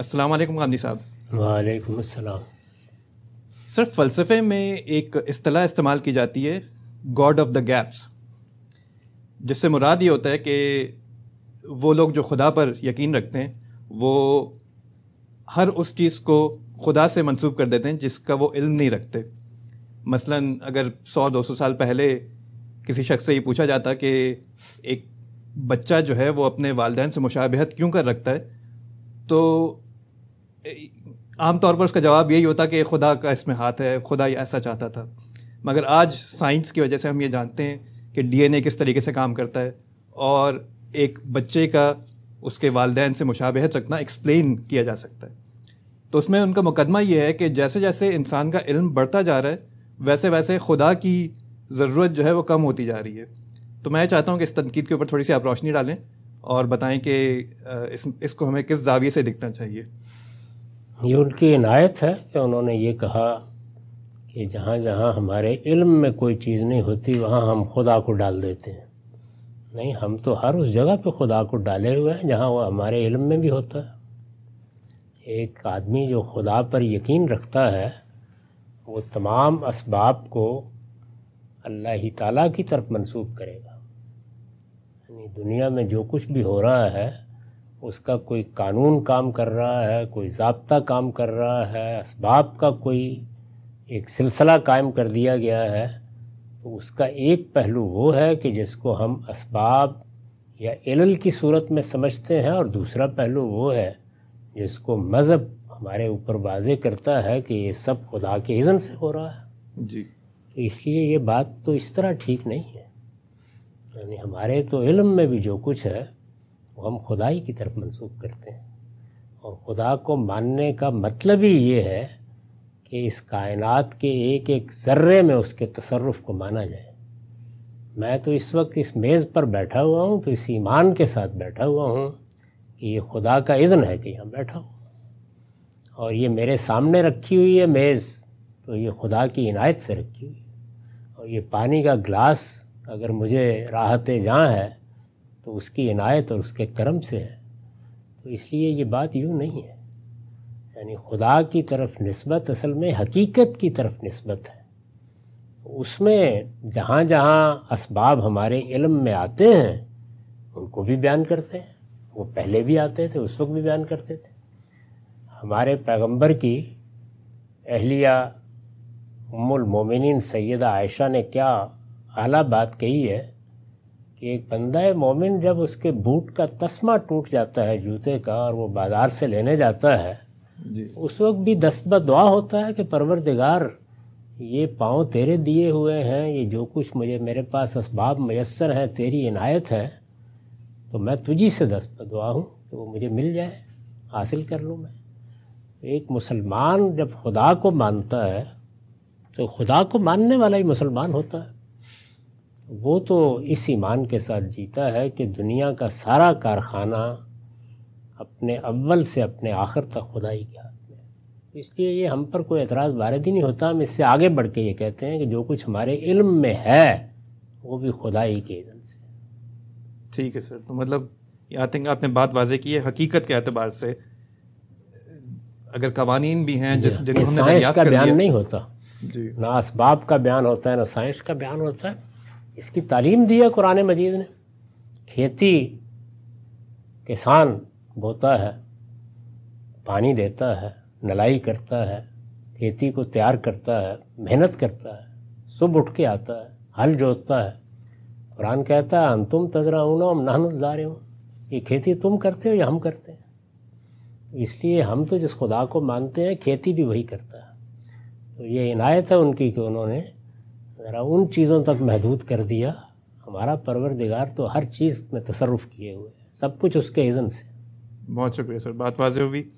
अस्सलाम वालेकुम गांधी साहब वालेकुम अस्सलाम सर फ़लसफ़े में एक असलाह इस्तेमाल की जाती है गॉड ऑफ द गैप्स जिससे मुराद ये होता है कि वो लोग जो खुदा पर यकीन रखते हैं वो हर उस चीज़ को खुदा से मंसूब कर देते हैं जिसका वो इल्म नहीं रखते मसलन अगर 100-200 साल पहले किसी शख्स से ये पूछा जाता कि एक बच्चा जो है वो अपने वालदेन से मुशाबहत क्यों कर रखता है तो आमतौर पर उसका जवाब यही होता कि खुदा का इसमें हाथ है खुदा ऐसा चाहता था मगर आज साइंस की वजह से हम ये जानते हैं कि डीएनए किस तरीके से काम करता है और एक बच्चे का उसके वालदेन से मुशाबहत रखना एक्सप्लेन किया जा सकता है तो उसमें उनका मुकदमा ये है कि जैसे जैसे इंसान का इल्म बढ़ता जा रहा है वैसे वैसे खुदा की ज़रूरत जो है वो कम होती जा रही है तो मैं चाहता हूँ कि इस तनकीद के ऊपर थोड़ी सी आप रोशनी डालें और बताएं कि इस इसको हमें किस जाविये से दिखना चाहिए ये उनकी इनायत है कि उन्होंने ये कहा कि जहाँ जहाँ हमारे इल्म में कोई चीज़ नहीं होती वहाँ हम खुदा को डाल देते हैं नहीं हम तो हर उस जगह पे खुदा को डाले हुए हैं जहाँ वो हमारे इल्म में भी होता है एक आदमी जो खुदा पर यकीन रखता है वो तमाम इसबाब को अल्लाह ही ताला की तरफ मंसूब करेगा यानी दुनिया में जो कुछ भी हो रहा है उसका कोई कानून काम कर रहा है कोई जबता काम कर रहा है इसबाब का कोई एक सिलसिला कायम कर दिया गया है तो उसका एक पहलू वो है कि जिसको हम इसबाब या इलल की सूरत में समझते हैं और दूसरा पहलू वो है जिसको मज़हब हमारे ऊपर वाजे करता है कि ये सब खुदा के इज़न से हो रहा है जी तो इसलिए ये बात तो इस तरह ठीक नहीं है यानी हमारे तो इल्म में भी जो कुछ है वो हम खुदाई की तरफ मंसूब करते हैं और खुदा को मानने का मतलब ही ये है कि इस कायनात के एक एक ज़र्रे में उसके तसरफ़ को माना जाए मैं तो इस वक्त इस मेज़ पर बैठा हुआ हूँ तो इस ईमान के साथ बैठा हुआ हूँ कि ये खुदा का इज़न है कि यहाँ बैठा हूँ और ये मेरे सामने रखी हुई है मेज़ तो ये खुदा की इनायत से रखी हुई है और ये पानी का ग्लास अगर मुझे राहत जहाँ है तो उसकी इनायत और उसके करम से है तो इसलिए ये बात यूँ नहीं है यानी खुदा की तरफ नस्बत असल में हकीकत की तरफ नस्बत है उसमें जहाँ जहाँ इसबाब हमारे इलम में आते हैं उनको भी बयान करते हैं वो पहले भी आते थे उस वक्त भी बयान करते थे हमारे पैगंबर की अहलिया उमुल मोमिन सैदा आयशा ने क्या अला बात कही है कि एक बंदा मोमिन जब उसके बूट का तस्मा टूट जाता है जूते का और वो बाजार से लेने जाता है उस वक्त भी दसबा दुआ होता है कि परवरदिगार ये पाँव तेरे दिए हुए हैं ये जो कुछ मुझे मेरे पास इसबाब मैसर है तेरी इनायत है तो मैं तुझी से दसबा दुआ हूँ कि वो मुझे मिल जाए हासिल कर लूँ मैं एक मुसलमान जब खुदा को मानता है तो खुदा को मानने वाला ही मुसलमान होता है वो तो इस ईमान के साथ जीता है कि दुनिया का सारा कारखाना अपने अव्वल से अपने आखिर तक खुदाई के हाथ में इसलिए ये हम पर कोई एतराज़ वारद ही नहीं होता हम इससे आगे बढ़ के ये कहते हैं कि जो कुछ हमारे इल्म में है वो भी खुदाई के इजन से ठीक है सर तो मतलब आई थिंक आपने बात वाजे की है हकीकत के अतबार से अगर कवानीन भी हैं जिस जिनको का बयान नहीं होता जी ना इसबाब का बयान होता है ना साइंस का बयान होता है इसकी तालीम दी है कुरान मजीद ने खेती किसान बोता है पानी देता है नलाई करता है खेती को तैयार करता है मेहनत करता है सुबह उठ के आता है हल जोतता है कुरान कहता है हम तुम तजराउन हम रहे हो ये खेती तुम करते हो या हम करते हैं इसलिए हम तो जिस खुदा को मानते हैं खेती भी वही करता है तो ये इनायत है उनकी कि उन्होंने ज़रा उन चीज़ों तक महदूद कर दिया हमारा परवरदिगार तो हर चीज़ में तसरफ किए हुए सब कुछ उसके इज़न से बहुत शुक्रिया सर बात वाजी हुई